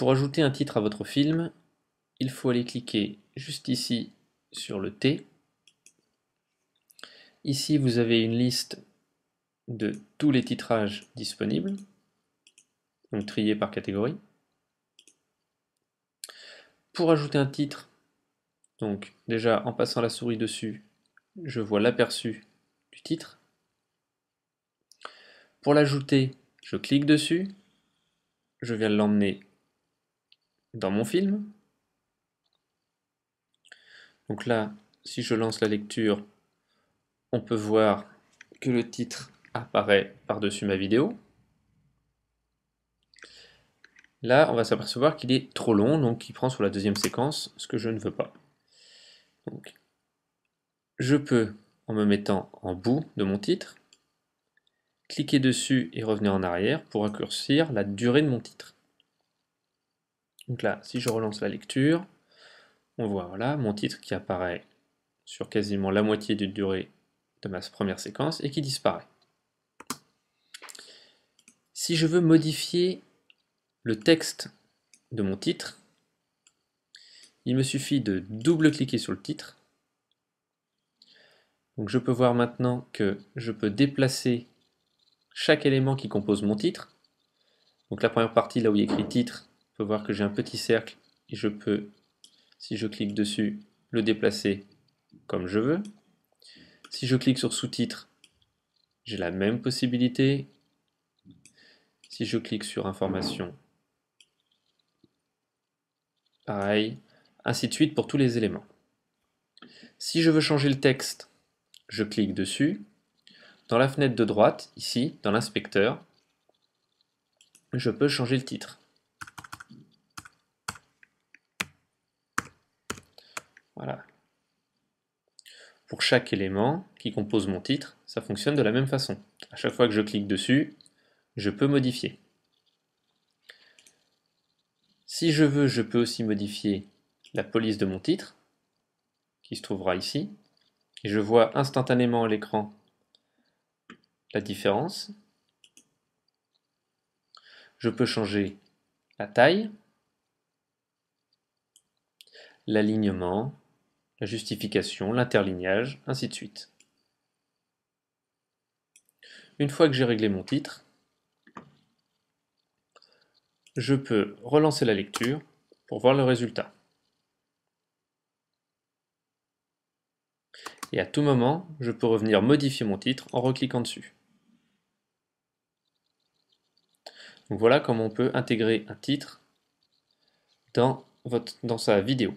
Pour ajouter un titre à votre film, il faut aller cliquer juste ici sur le T. Ici, vous avez une liste de tous les titrages disponibles, donc triés par catégorie. Pour ajouter un titre, donc déjà en passant la souris dessus, je vois l'aperçu du titre. Pour l'ajouter, je clique dessus, je viens l'emmener dans mon film. Donc là, si je lance la lecture, on peut voir que le titre apparaît par-dessus ma vidéo. Là, on va s'apercevoir qu'il est trop long, donc il prend sur la deuxième séquence, ce que je ne veux pas. je peux, en me mettant en bout de mon titre, cliquer dessus et revenir en arrière pour raccourcir la durée de mon titre. Donc là, si je relance la lecture, on voit là mon titre qui apparaît sur quasiment la moitié de durée de ma première séquence et qui disparaît. Si je veux modifier le texte de mon titre, il me suffit de double-cliquer sur le titre. Donc je peux voir maintenant que je peux déplacer chaque élément qui compose mon titre. Donc la première partie, là où il y écrit titre, voir que j'ai un petit cercle et je peux, si je clique dessus, le déplacer comme je veux. Si je clique sur sous-titres, j'ai la même possibilité. Si je clique sur information, pareil, ainsi de suite pour tous les éléments. Si je veux changer le texte, je clique dessus. Dans la fenêtre de droite, ici, dans l'inspecteur, je peux changer le titre. Voilà. Pour chaque élément qui compose mon titre, ça fonctionne de la même façon. À chaque fois que je clique dessus, je peux modifier. Si je veux, je peux aussi modifier la police de mon titre, qui se trouvera ici. Et je vois instantanément à l'écran la différence. Je peux changer la taille, l'alignement, la justification, l'interlignage, ainsi de suite. Une fois que j'ai réglé mon titre, je peux relancer la lecture pour voir le résultat. Et à tout moment, je peux revenir modifier mon titre en recliquant dessus. voilà comment on peut intégrer un titre dans, dans sa vidéo.